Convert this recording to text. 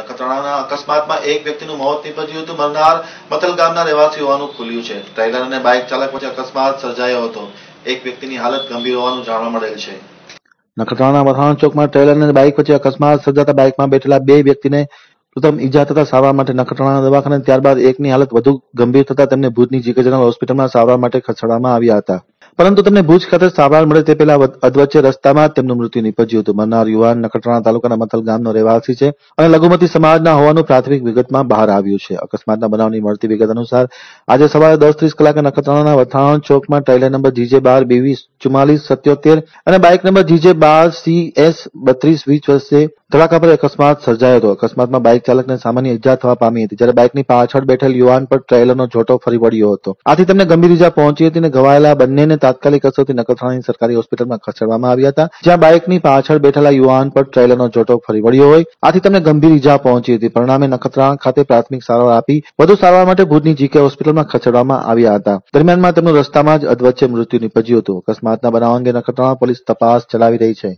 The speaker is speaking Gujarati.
નખત્રાણાના અકસ્માતમાં એક વ્યક્તિનું મોત નીપજ્યું હતું મરનાર મતલ ગામના રહેવાસી હોવાનું ખુલ્યું છે ટ્રેલર અને બાઇક ચાલક વચ્ચે અકસ્માત સર્જાયો હતો એક વ્યક્તિની હાલત ગંભીર હોવાનું જાણવા મળેલ છે નખત્રાણા વથાણ ચોકમાં ટ્રેલર અને બાઇક વચ્ચે અકસ્માત સર્જાતા બાઇકમાં બેઠેલા બે વ્યક્તિને પ્રથમ ઈજા થતા સારવાર માટે નખત્રાણા દવાખાને ત્યારબાદ એકની હાલત વધુ ગંભીર થતા તેમને ભુજની જીકે જનરલ હોસ્પિટલમાં સારવાર માટે ખસેડવામાં આવ્યા હતા પરંતુ તેમને ભુજ ખાતે સારવાર મળે તે પહેલા અધવચ્ચે રસ્તામાં તેમનું મૃત્યુ નીપજ્યું હતું મરનાર યુવાન નખત્રાણા તાલુકાના મથલ ગામનો રહેવાસી છે અને લઘુમતી સમાજના હોવાનું પ્રાથમિક વિગતમાં બહાર આવ્યું છે અકસ્માતના બનાવની મળતી વિગત અનુસાર આજે સવારે દસ ત્રીસ કલાકે નખત્રાણાના વથાણ ચોકમાં ટ્રેલર નંબર જીજે બાર બીવી ચુમ્માલીસ સત્યોતેર અને બાઇક નંબર જીજે બાર સી એસ બત્રીસ વીસ વચ્ચે ધડાકા પર અકસ્માત સર્જાયો હતો અકસ્માતમાં બાઇક ચાલકને સામાન્ય ઈજા થવા પામી હતી જ્યારે બાઇકની પાછળ બેઠેલ યુવાન પર ટ્રેલરનો જોટો ફરી વળ્યો હતો આથી તેમને ગંભીર ઈજા પહોંચી હતી અને ઘવાયેલા બંનેને તાત્કાલિક અસરથી નખત્રાણાની સરકારી હોસ્પિટલમાં ખસેડવામાં આવ્યા હતા જ્યાં બાઇકની પાછળ બેઠેલા યુવાન પર ટ્રેલરનો જોટો ફરી વળ્યો હોય આથી તેમને ગંભીર ઈજા પહોંચી હતી પરિણામે નખત્રાણા ખાતે પ્રાથમિક સારવાર આપી વધુ સારવાર માટે ભુજની જીકે હોસ્પિટલમાં ખસેડવામાં આવ્યા હતા દરમિયાનમાં તેમનું રસ્તામાં જ અધવચ્ચે મૃત્યુ નીપજ્યું હતું અકસ્માત આત્મહત્યા બનાવ અંગેના ઘટનામાં પોલીસ તપાસ ચલાવી રહી છે